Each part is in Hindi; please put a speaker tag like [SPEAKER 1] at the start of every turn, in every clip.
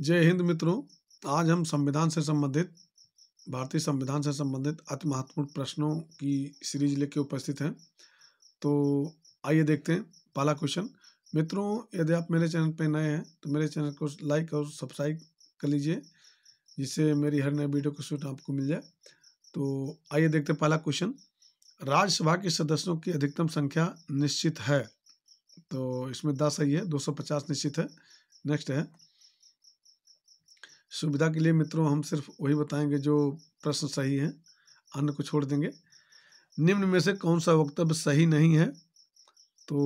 [SPEAKER 1] जय हिंद मित्रों आज हम संविधान से संबंधित भारतीय संविधान से संबंधित अति महत्वपूर्ण प्रश्नों की सीरीज लेके उपस्थित हैं तो आइए देखते हैं पहला क्वेश्चन मित्रों यदि आप मेरे चैनल पर नए हैं तो मेरे चैनल को लाइक और सब्सक्राइब कर लीजिए जिससे मेरी हर नए वीडियो का शूट आपको मिल जाए तो आइए देखते हैं पहला क्वेश्चन राज्यसभा के सदस्यों की अधिकतम संख्या निश्चित है तो इसमें दस सही है दो निश्चित है नेक्स्ट है सुविधा के लिए मित्रों हम सिर्फ वही बताएंगे जो प्रश्न सही हैं अन्य को छोड़ देंगे निम्न में से कौन सा वक्तव्य सही नहीं है तो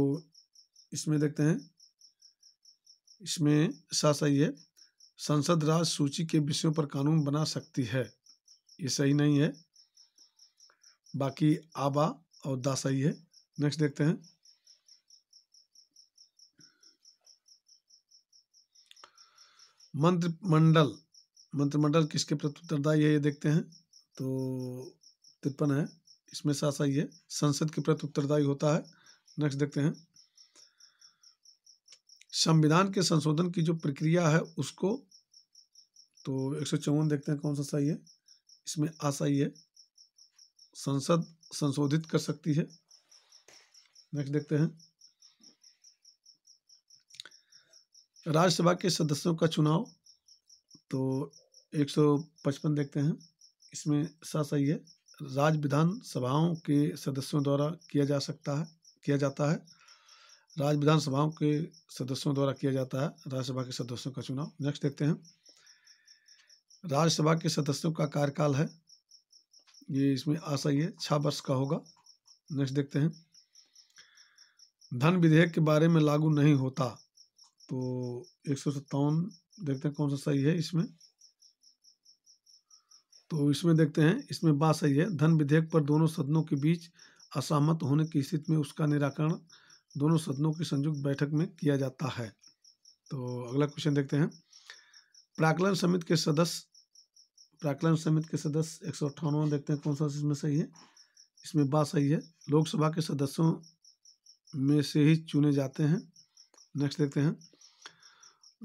[SPEAKER 1] इसमें देखते हैं इसमें सा सही है संसद राज सूची के विषयों पर कानून बना सकती है ये सही नहीं है बाकी आबा और दा सही है नेक्स्ट देखते हैं मंत्रिमंडल मंत्रिमंडल किसके प्रति उत्तरदायी है ये देखते हैं तो तिरपन है इसमें साथ साथ ये संसद के प्रति उत्तरदायी होता है नेक्स्ट देखते हैं संविधान के संशोधन की जो प्रक्रिया है उसको तो एक सौ चौवन देखते हैं कौन सा सही है इसमें आ सही है संसद संशोधित कर सकती है नेक्स्ट देखते हैं राज्यसभा के सदस्यों का चुनाव तो 155 देखते हैं इसमें सा सही है राज्य विधानसभाओं के सदस्यों द्वारा किया जा सकता है किया जाता है राज्य विधानसभाओं के सदस्यों द्वारा किया जाता है राज्यसभा के सदस्यों का चुनाव नेक्स्ट देखते हैं राज्यसभा के सदस्यों का कार्यकाल है ये इसमें आशा ये छः वर्ष का होगा नेक्स्ट देखते हैं धन विधेयक के बारे में लागू नहीं होता तो एक सौ सत्तावन देखते हैं कौन सा सही है इसमें तो इसमें देखते हैं इसमें बात सही है धन विधेयक पर दोनों सदनों के बीच असहमत होने की स्थिति में उसका निराकरण दोनों सदनों की संयुक्त बैठक में किया जाता है तो अगला क्वेश्चन देखते हैं प्राकलन समिति के सदस्य प्राकलन समिति के सदस्य एक सौ अट्ठानवे देखते हैं कौन सा इसमें सही है इसमें बात सही है लोकसभा के सदस्यों में से ही चुने जाते हैं नेक्स्ट देखते हैं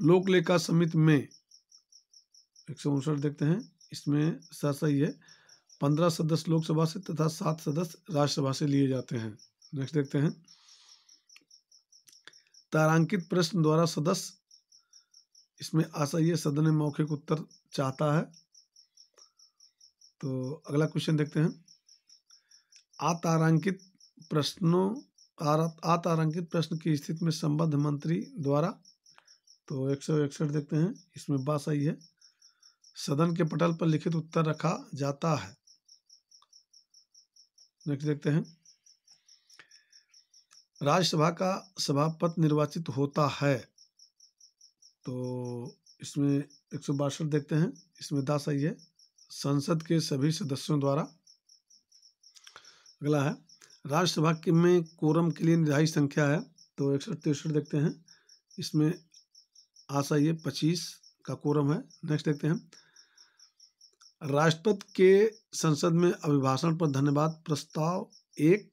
[SPEAKER 1] लोकलेखा समिति में एक सौ उनसठ देखते हैं इसमें सर सही है पंद्रह सदस्य लोकसभा से तथा सात सदस्य राज्यसभा से लिए जाते हैं नेक्स्ट देखते हैं तारांकित प्रश्न द्वारा सदस्य इसमें आशा ये सदन में मौखिक उत्तर चाहता है तो अगला क्वेश्चन देखते हैं आतारांकित प्रश्नों आतारांकित प्रश्न की स्थिति में संबद्ध मंत्री द्वारा तो एक सौ इकसठ देखते हैं इसमें बात सही है सदन के पटल पर लिखित उत्तर रखा जाता है नेक्स्ट देखते हैं राज्यसभा का सभापति निर्वाचित होता है तो इसमें एक सौ बासठ देखते हैं इसमें दास सही है संसद के सभी सदस्यों द्वारा अगला है राज्यसभा के में कोरम के लिए निर्धारित संख्या है तो एक सौ तिरसठ देखते हैं इसमें आशा ये पच्चीस का कोरम है नेक्स्ट देखते हैं राष्ट्रपति के संसद में अभिभाषण पर धन्यवाद प्रस्ताव एक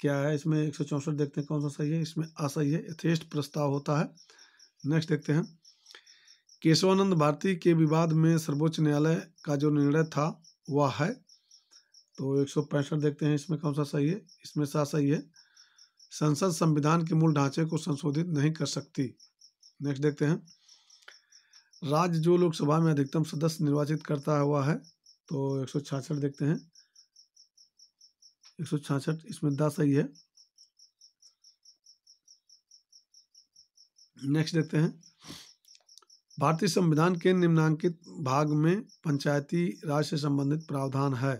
[SPEAKER 1] क्या है इसमें एक सौ चौंसठ देखते हैं कौन सा सही है इसमें असही है यथेष्ट प्रस्ताव होता है नेक्स्ट देखते हैं केशवानंद भारती के विवाद में सर्वोच्च न्यायालय का जो निर्णय था वह है तो एक सौ पैंसठ देखते हैं इसमें कौन सा सही है इसमें सा सही है संसद संविधान के मूल ढांचे को संशोधित नहीं कर सकती नेक्स्ट देखते हैं राज्य जो लोकसभा में अधिकतम सदस्य निर्वाचित करता हुआ है तो एक देखते हैं एक इसमें दस सही है नेक्स्ट देखते हैं भारतीय संविधान के निम्नांकित भाग में पंचायती राज से संबंधित प्रावधान है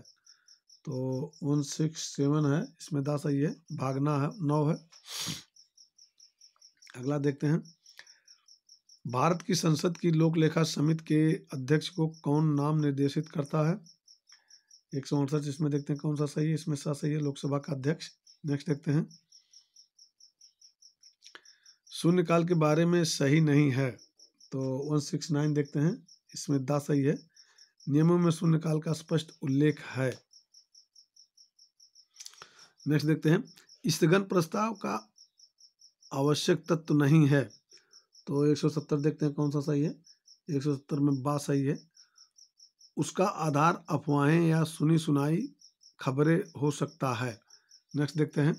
[SPEAKER 1] तो वन सिक्स सेवन है इसमें दस सही है भागना है नौ है अगला देखते हैं भारत की संसद की लोक लेखा समिति के अध्यक्ष को कौन नाम निर्देशित करता है एक सौ अड़सठ इसमें देखते हैं कौन सा सही है इसमें सा सही है लोकसभा का अध्यक्ष नेक्स्ट देखते हैं शून्यकाल के बारे में सही नहीं है तो वन सिक्स नाइन देखते हैं इसमें दा सही है नियमों में शून्यकाल का स्पष्ट उल्लेख है नेक्स्ट देखते हैं स्थगन प्रस्ताव का आवश्यक तत्व नहीं है तो 170 देखते हैं कौन सा सही है 170 में बात सही है उसका आधार अफवाहें या सुनी सुनाई खबरें हो सकता है नेक्स्ट देखते हैं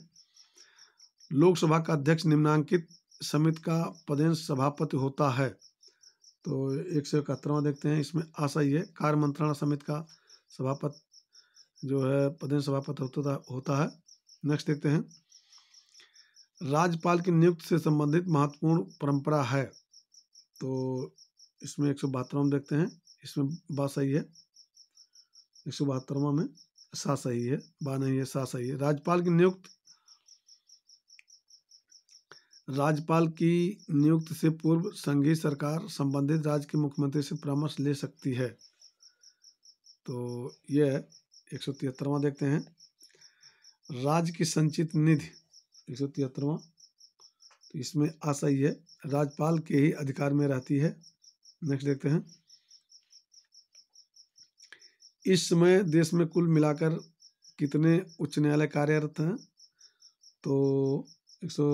[SPEAKER 1] लोकसभा का अध्यक्ष निम्नांकित समिति का प्रदेश सभापति होता है तो एक सौ इकहत्तरवा देखते हैं इसमें असही है कार्य मंत्रणा समिति का सभापति जो है प्रदेश सभापति होता होता है नेक्स्ट देखते हैं राज्यपाल की नियुक्ति से संबंधित महत्वपूर्ण परंपरा है तो इसमें एक सौ बहत्तरवा देखते हैं इसमें बा सही है एक सौ बहत्तरवा में सा सही है बा नहीं है सा सही है राज्यपाल की नियुक्त राज्यपाल की नियुक्त से पूर्व संघीय सरकार संबंधित राज्य के मुख्यमंत्री से परामर्श ले सकती है तो यह एक सौ तिहत्तरवा देखते हैं राज्य की संचित निधि एक सौ तिहत्तरवा तो इसमें आशा ही है राज्यपाल के ही अधिकार में रहती है नेक्स्ट देखते हैं इस समय देश में कुल मिलाकर कितने उच्च न्यायालय कार्यरत हैं तो एक सौ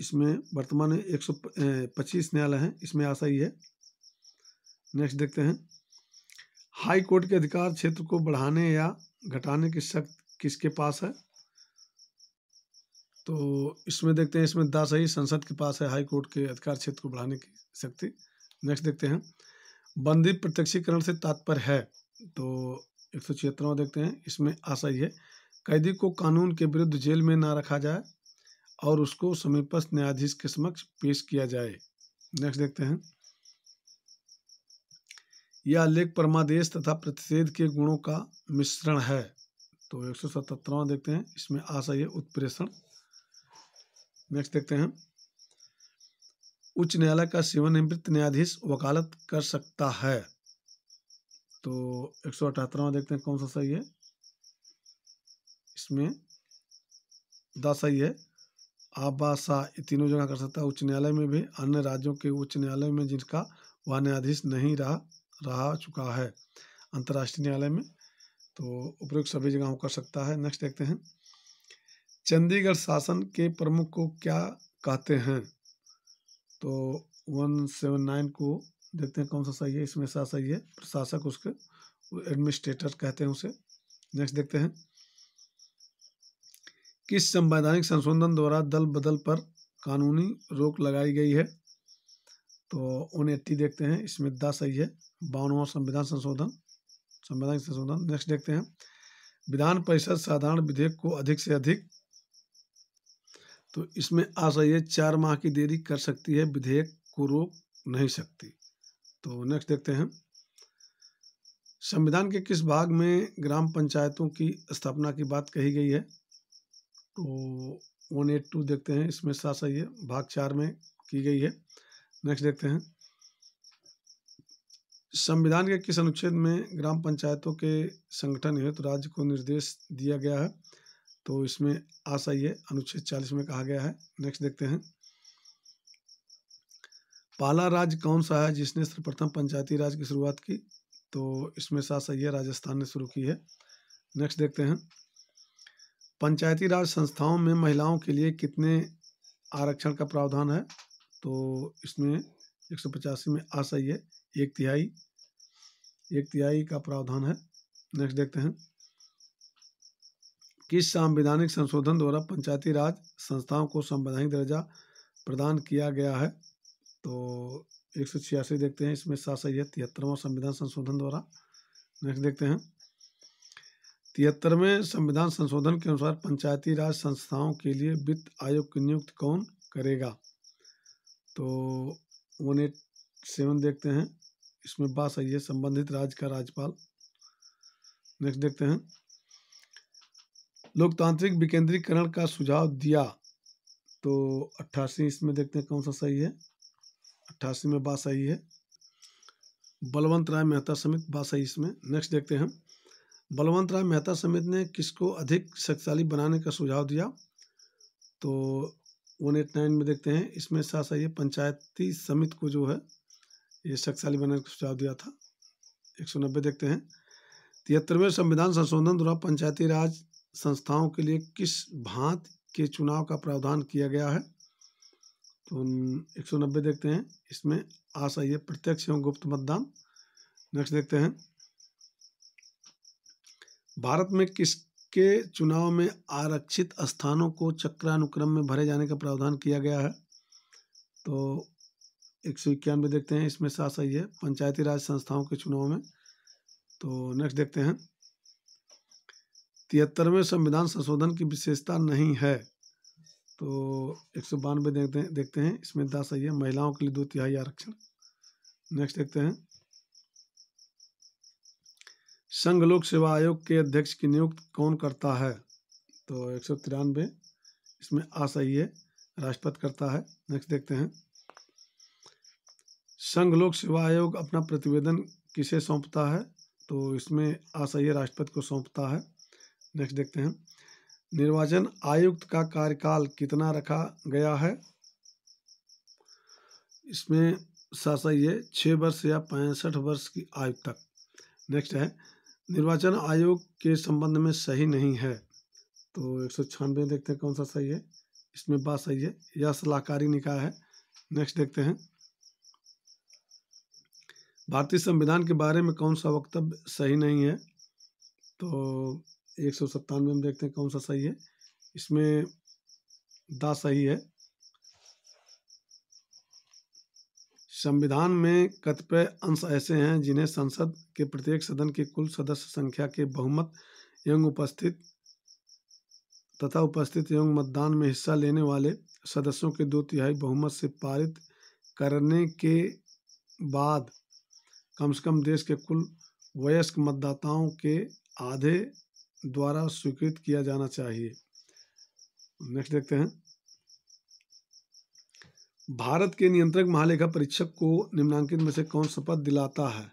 [SPEAKER 1] इसमें वर्तमान में एक सौ पच्चीस न्यायालय हैं इसमें आशा ही है नेक्स्ट देखते हैं हाई कोर्ट के अधिकार क्षेत्र को बढ़ाने या घटाने की शक्ति किसके पास है तो इसमें देखते हैं इसमें दास ही संसद के पास है हाई कोर्ट के अधिकार क्षेत्र को बढ़ाने की शक्ति नेक्स्ट देखते हैं बंदी प्रत्यक्षीकरण से तात्पर्य है तो एक सौ छिहत्तरवा देखते हैं इसमें आशा ही है कैदी को कानून के विरुद्ध जेल में ना रखा जाए और उसको समीपस्थ न्यायाधीश के समक्ष पेश किया जाए नेक्स्ट देखते हैं यह लेख परमादेश तथा प्रतिषेध के गुणों का मिश्रण है तो एक सौ सतहत्तरवा देखते हैं इसमें आशा ये उत्प्रेषण नेक्स्ट देखते हैं उच्च न्यायालय का सेवानिवृत्त न्यायाधीश वकालत कर सकता है तो एक सौ अठहत्तरवा देखते हैं कौन सा सही है इसमें द सही है आबासा ये तीनों जगह कर सकता है उच्च न्यायालय में भी अन्य राज्यों के उच्च न्यायालय में जिनका वह न्यायाधीश नहीं रहा रहा चुका है अंतर्राष्ट्रीय न्यायालय में तो उपयुक्त सभी जगहों कर सकता है नेक्स्ट देखते हैं चंडीगढ़ शासन के प्रमुख को क्या कहते हैं तो वन सेवन नाइन को देखते हैं कौन सा सही है इसमें सा सही है प्रशासक उसके एडमिनिस्ट्रेटर कहते हैं उसे नेक्स्ट देखते हैं किस संवैधानिक संशोधन द्वारा दल बदल पर कानूनी रोक लगाई गई है तो उन एट्टी देखते हैं इसमें दा सही है बावनवा संविधान संशोधन संवैधानिक संशोधन नेक्स्ट देखते हैं विधान परिषद साधारण विधेयक को अधिक से अधिक तो इसमें असहयोग चार माह की देरी कर सकती है विधेयक को रोक नहीं सकती तो नेक्स्ट देखते हैं संविधान के किस भाग में ग्राम पंचायतों की स्थापना की बात कही गई है तो वन एट टू देखते हैं इसमें साथ सही है भाग चार में की गई है नेक्स्ट देखते हैं संविधान के किस अनुच्छेद में ग्राम पंचायतों के संगठन हेतु तो राज्य को निर्देश दिया गया है तो इसमें आशा ये अनुच्छेद चालीस में कहा गया है नेक्स्ट देखते हैं पाला राज्य कौन सा है जिसने सर्वप्रथम पंचायती राज की शुरुआत की तो इसमें साथ सही है राजस्थान ने शुरू की है नेक्स्ट देखते हैं पंचायती राज संस्थाओं में महिलाओं के लिए कितने आरक्षण का प्रावधान है तो इसमें एक सौ पचासी में आ सही है एक तिहाई एक तिहाई का प्रावधान है नेक्स्ट देखते हैं किस संवैधानिक संशोधन द्वारा पंचायती राज संस्थाओं को संवैधानिक दर्जा प्रदान किया गया है तो एक सौ छियासी देखते हैं इसमें सात सही है तिहत्तरवा संविधान संशोधन द्वारा नेक्स्ट देखते हैं तिहत्तरवें संविधान संशोधन के अनुसार पंचायती राज संस्थाओं के लिए वित्त आयोग की नियुक्ति कौन करेगा तो वन एट सेवन देखते हैं इसमें बात सही है संबंधित राज्य का राज्यपाल नेक्स्ट देखते हैं लोकतांत्रिक विकेंद्रीकरण का सुझाव दिया तो अट्ठासी इसमें देखते हैं कौन सा सही है अट्ठासी में बात सही है बलवंत राय मेहता समित बात सही इसमें नेक्स्ट देखते हैं बलवंत राय मेहता समिति ने किसको अधिक शक्तिशाली बनाने का सुझाव दिया तो वन एट नाइन में देखते हैं इसमें सा सही है पंचायती समिति को जो है ये शक्तिशाली बनाने का सुझाव दिया था एक सौ नब्बे देखते हैं तिहत्तरवें संविधान संशोधन द्वारा पंचायती राज संस्थाओं के लिए किस भांत के चुनाव का प्रावधान किया गया है तो एक सौ नब्बे देखते हैं इसमें आ है प्रत्यक्ष एवं गुप्त मतदान नेक्स्ट देखते हैं भारत में किसके चुनाव में आरक्षित स्थानों को चक्रानुक्रम में भरे जाने का प्रावधान किया गया है तो एक सौ इक्यानवे देखते हैं इसमें साथ सही है पंचायती राज संस्थाओं के चुनाव में तो नेक्स्ट देखते हैं तिहत्तरवें संविधान संशोधन की विशेषता नहीं है तो एक सौ बानवे देखते हैं देखते हैं इसमें दस आई है महिलाओं के लिए दो तिहाई आरक्षण नेक्स्ट देखते हैं संघ लोक सेवा आयोग के अध्यक्ष की नियुक्त कौन करता है तो एक सौ तिरानवे इसमें आशय है राष्ट्रपति करता है नेक्स्ट देखते हैं संघ लोक सेवा आयोग अपना प्रतिवेदन किसे सौंपता है तो इसमें आशय राष्ट्रपति को सौंपता है नेक्स्ट देखते हैं निर्वाचन आयुक्त का कार्यकाल कितना रखा गया है इसमें साथ साथ ये छः वर्ष या पैंसठ वर्ष की आयु तक नेक्स्ट है निर्वाचन आयोग के संबंध में सही नहीं है तो एक सौ छियानवे देखते हैं कौन सा सही है इसमें बात सही है यह सलाहकारी निकाय है नेक्स्ट देखते हैं भारतीय संविधान के बारे में कौन सा वक्तव्य सही नहीं है तो एक सौ सत्तानवे में देखते हैं कौन सा सही है इसमें दा सही है संविधान में कतिपय अंश ऐसे हैं जिन्हें संसद के प्रत्येक सदन के कुल सदस्य संख्या के बहुमत एवं उपस्थित तथा उपस्थित एवं मतदान में हिस्सा लेने वाले सदस्यों के दो तिहाई बहुमत से पारित करने के बाद कम से कम देश के कुल वयस्क मतदाताओं के आधे द्वारा स्वीकृत किया जाना चाहिए नेक्स्ट देखते हैं भारत के नियंत्रक महालेखा परीक्षक को निम्नांकित में से कौन सा पद दिलाता है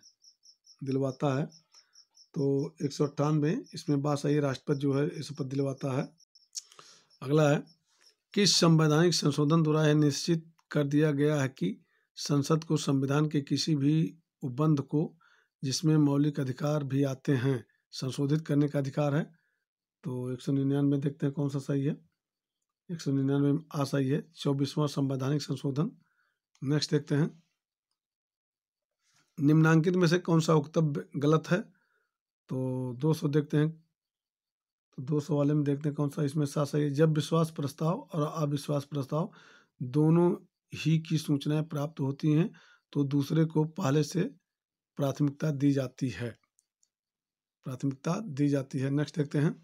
[SPEAKER 1] दिलवाता है तो एक सौ अट्ठानवे इसमें बात सही राष्ट्रपति जो है इस पद दिलवाता है अगला है किस संवैधानिक संशोधन द्वारा यह निश्चित कर दिया गया है कि संसद को संविधान के किसी भी उपबंध को जिसमें मौलिक अधिकार भी आते हैं संशोधित करने का अधिकार है तो एक सौ निन्यानवे देखते हैं कौन सा सही है एक सौ निन्यानवे में आ सही है चौबीसवां संवैधानिक संशोधन नेक्स्ट देखते हैं निम्नांकित में से कौन सा वक्तव्य गलत है तो दो सौ देखते हैं तो दो सौ वाले में देखते हैं कौन सा इसमें सा सही है जब विश्वास प्रस्ताव और अविश्वास प्रस्ताव दोनों ही की सूचनाएं प्राप्त होती हैं तो दूसरे को पहले से प्राथमिकता दी जाती है प्राथमिकता दी जाती है नेक्स्ट देखते हैं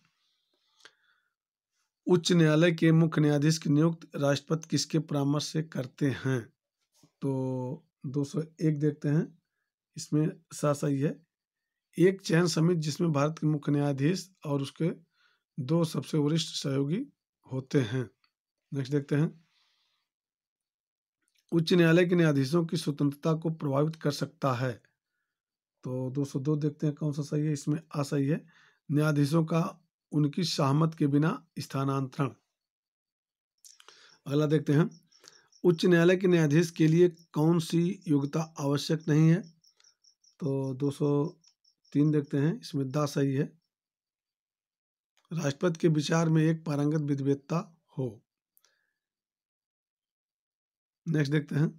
[SPEAKER 1] उच्च न्यायालय के मुख्य न्यायाधीश की नियुक्त राष्ट्रपति किसके परामर्श से करते हैं तो 201 देखते हैं इसमें सा सही है एक चयन समिति जिसमें भारत के मुख्य न्यायाधीश और उसके दो सबसे वरिष्ठ सहयोगी होते हैं नेक्स्ट देखते हैं उच्च न्यायालय के न्यायाधीशों की स्वतंत्रता को प्रभावित कर सकता है तो दो सौ दो देखते हैं कौन सा सही है इसमें आ सही है न्यायाधीशों का उनकी सहमत के बिना स्थानांतरण अगला देखते हैं उच्च न्यायालय के न्यायाधीश के लिए कौन सी योग्यता आवश्यक नहीं है तो 203 देखते हैं इसमें दा सही है राष्ट्रपति के विचार में एक पारंगत विधिवेत्ता हो नेक्स्ट देखते हैं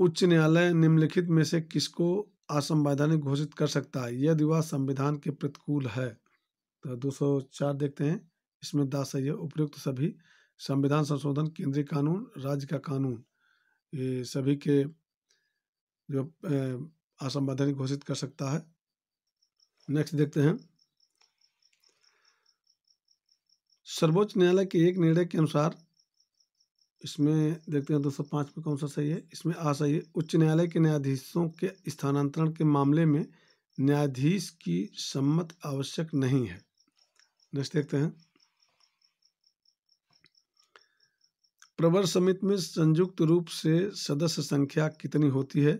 [SPEAKER 1] उच्च न्यायालय निम्नलिखित में से किसको असंवैधानिक घोषित कर सकता है यदि वह संविधान के प्रतिकूल है तो दो सौ चार देखते हैं इसमें दास है उपयुक्त सभी संविधान संशोधन केंद्रीय कानून राज्य का कानून ये सभी के जो असंवैधानिक घोषित कर सकता है नेक्स्ट देखते हैं सर्वोच्च न्यायालय के एक निर्णय के अनुसार इसमें देखते हैं दो तो सौ पाँच में कौन सा सही है इसमें आ सही है उच्च न्यायालय के न्यायाधीशों के स्थानांतरण के मामले में न्यायाधीश की सम्मत आवश्यक नहीं है नेक्स्ट देखते हैं प्रवर समिति में संयुक्त रूप से सदस्य संख्या कितनी होती है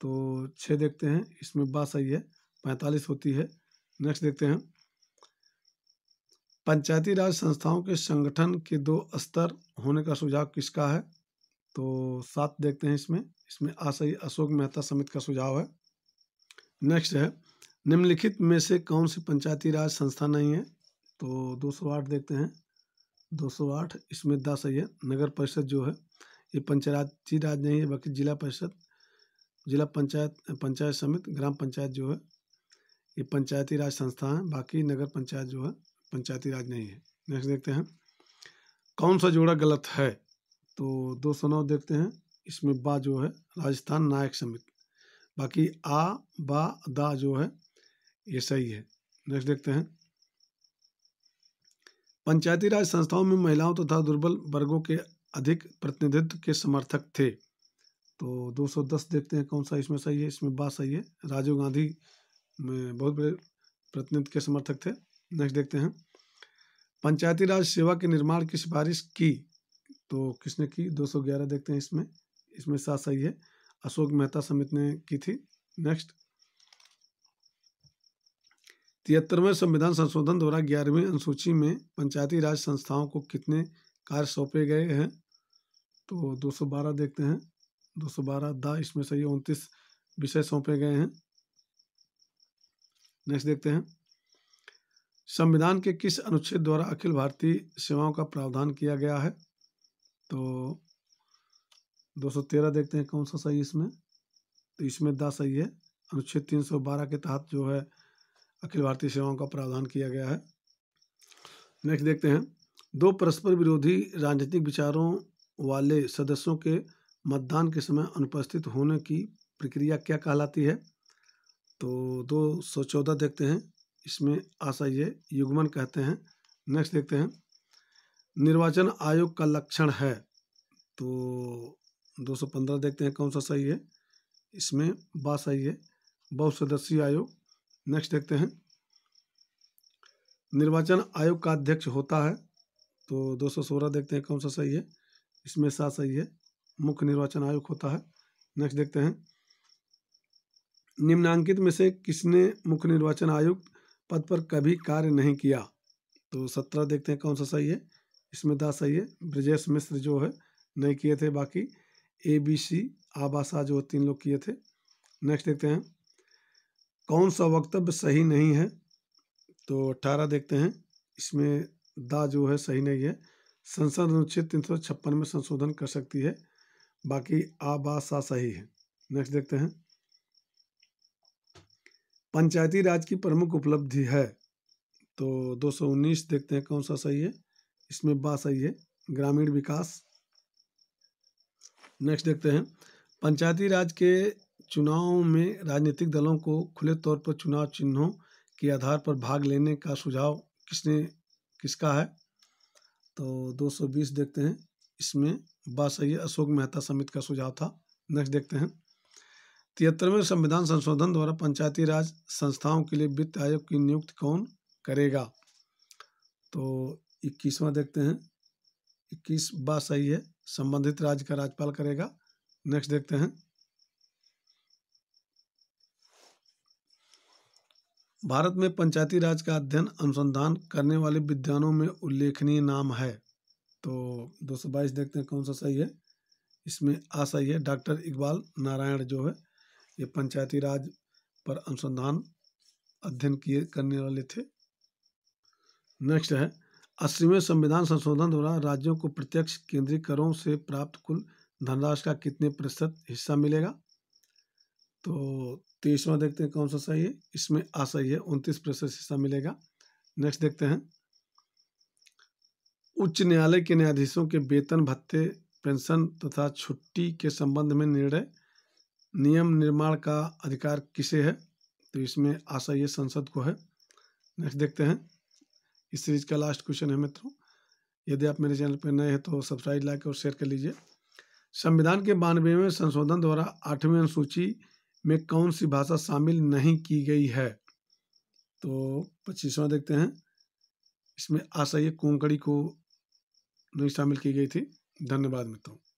[SPEAKER 1] तो छः देखते हैं इसमें बात सही है पैंतालीस होती है नेक्स्ट देखते हैं पंचायती राज संस्थाओं के संगठन के दो स्तर होने का सुझाव किसका है तो सात देखते हैं इसमें इसमें आशय अशोक मेहता समिति का सुझाव है नेक्स्ट है निम्नलिखित में से कौन सी पंचायती राज संस्था नहीं है तो दो सौ आठ देखते हैं दो सौ आठ इसमें दस है नगर परिषद जो है ये पंचायती राज नहीं है बाकी जिला परिषद जिला पंचायत पंचायत समिति ग्राम पंचायत जो है ये पंचायती राज संस्था है बाकी नगर पंचायत जो है पंचायती राज नहीं है नेक्स्ट देखते हैं कौन सा जोड़ा गलत है तो दो सौ नौ देखते हैं इसमें बा जो है राजस्थान नायक समिति बाकी आ बा दा जो है ये सही है नेक्स्ट देखते हैं पंचायती राज संस्थाओं में महिलाओं तथा तो दुर्बल वर्गों के अधिक प्रतिनिधित्व के समर्थक थे तो 210 देखते हैं कौन सा इसमें सही है इसमें बात सही है राजीव गांधी में बहुत बड़े प्रतिनिधित्व के समर्थक थे नेक्स्ट देखते हैं पंचायती राज सेवा के निर्माण की सिफारिश की तो किसने की 211 देखते हैं इसमें इसमें साथ सही है अशोक मेहता समिति ने की थी नेक्स्ट तिहत्तरवें संविधान संशोधन द्वारा ग्यारहवीं अनुसूची में पंचायती राज संस्थाओं को कितने कार्य सौंपे गए हैं तो 212 देखते हैं 212 दा इसमें सही उनतीस विषय सौंपे गए हैं नेक्स्ट देखते हैं संविधान के किस अनुच्छेद द्वारा अखिल भारतीय सेवाओं का प्रावधान किया गया है तो 213 देखते हैं कौन सा सही इसमें तो इसमें दस सही है अनुच्छेद 312 के तहत जो है अखिल भारतीय सेवाओं का प्रावधान किया गया है नेक्स्ट देखते हैं दो परस्पर विरोधी राजनीतिक विचारों वाले सदस्यों के मतदान के समय अनुपस्थित होने की प्रक्रिया क्या कहलाती है तो दो सौ चौदह देखते हैं इसमें आशा ये युगमन कहते हैं नेक्स्ट देखते हैं निर्वाचन आयोग का लक्षण है तो 215 देखते हैं कौन सा सही है इसमें बा सही है बहुसदस्यीय आयोग नेक्स्ट देखते हैं निर्वाचन आयोग का अध्यक्ष होता है तो 216 देखते हैं कौन सा सही है इसमें सात सही है मुख्य निर्वाचन आयोग होता है नेक्स्ट देखते हैं निम्नांकित में से किसने मुख्य निर्वाचन आयुक्त पद पर कभी कार्य नहीं किया तो सत्रह देखते हैं कौन सा सही है इसमें दा सही है ब्रजेश मिश्र जो है नहीं किए थे बाकी ए बी सी आबासा जो तीन लोग किए थे नेक्स्ट देखते हैं कौन सा वक्तव्य सही नहीं है तो अट्ठारह देखते हैं इसमें दा जो है सही नहीं है संसद अनुच्छेद तीन सौ छप्पन में संशोधन कर सकती है बाकी आबासा सही है नेक्स्ट देखते हैं पंचायती राज की प्रमुख उपलब्धि है तो 219 देखते हैं कौन सा सही है इसमें बा सही है ग्रामीण विकास नेक्स्ट देखते हैं पंचायती राज के चुनाव में राजनीतिक दलों को खुले तौर पर चुनाव चिन्हों के आधार पर भाग लेने का सुझाव किसने किसका है तो 220 देखते हैं इसमें बा सही है अशोक मेहता समिति का सुझाव था नेक्स्ट देखते हैं तिहत्तरवें संविधान संशोधन द्वारा पंचायती राज संस्थाओं के लिए वित्त आयोग की नियुक्ति कौन करेगा तो इक्कीसवा देखते हैं इक्कीस बात सही है संबंधित राज्य का राज्यपाल करेगा नेक्स्ट देखते हैं भारत में पंचायती राज का अध्ययन अनुसंधान करने वाले विद्वानों में उल्लेखनीय नाम है तो 222 देखते हैं कौन सा सही है इसमें आ सही है डॉक्टर इकबाल नारायण जो है ये पंचायती राज पर अनुसंधान अध्ययन किए करने वाले थे नेक्स्ट है अस्सीवें संविधान संशोधन द्वारा राज्यों को प्रत्यक्ष केंद्रीय करों से प्राप्त कुल धनराशि का कितने प्रतिशत हिस्सा मिलेगा तो तेईसवा देखते हैं कौन सा सही है इसमें असही है उनतीस प्रतिशत हिस्सा मिलेगा नेक्स्ट देखते हैं उच्च न्यायालय के न्यायाधीशों के वेतन भत्ते पेंशन तथा छुट्टी के संबंध में निर्णय नियम निर्माण का अधिकार किसे है तो इसमें आशा ये संसद को है नेक्स्ट देखते हैं इस सीरीज का लास्ट क्वेश्चन है मित्रों यदि आप मेरे चैनल पर नए हैं तो सब्सक्राइब लाइक और शेयर कर लीजिए संविधान के बानवेवें संशोधन द्वारा आठवीं अनुसूची में कौन सी भाषा शामिल नहीं की गई है तो पच्चीसवा देखते हैं इसमें आशा ये कोंकड़ी को नहीं शामिल की गई थी धन्यवाद मित्रों